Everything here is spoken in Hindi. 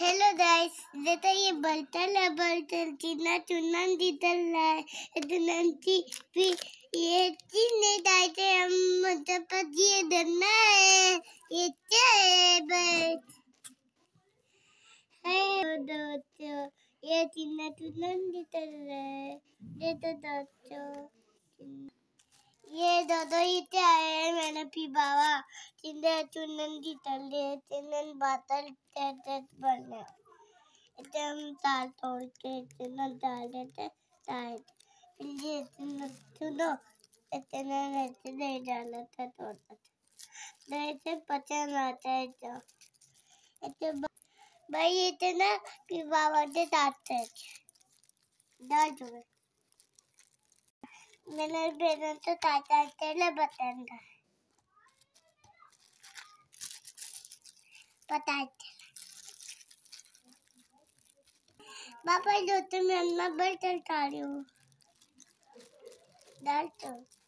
हेलो गाइस देता ये बर्तन है बर्तन चिन्ना चुनन दिला है दुनंती भी ये चिन्ने डालते हम मतलब पर ये धरना है ये क्या है बस है दोस्तों ये चिन्ना चुनन दिला है तो दोस्तों ये दो ये पी बाबा चिंदे चुनन जी तले चिंदन बातल तेत बने इतने हम ताल तोड़ के इतना डाल देते शायद इसलिए इतना चुनो इतना रहते नहीं डाला था तोड़ता था नहीं से तो पचन आता है तो इतने भाई इतना पी बाबा के साथ थे डाल चुके मैंने बेटा तो ताता तेल बताना पता चला पापा जो तुम्हें मैं बर्तन डाली हूँ डाल तो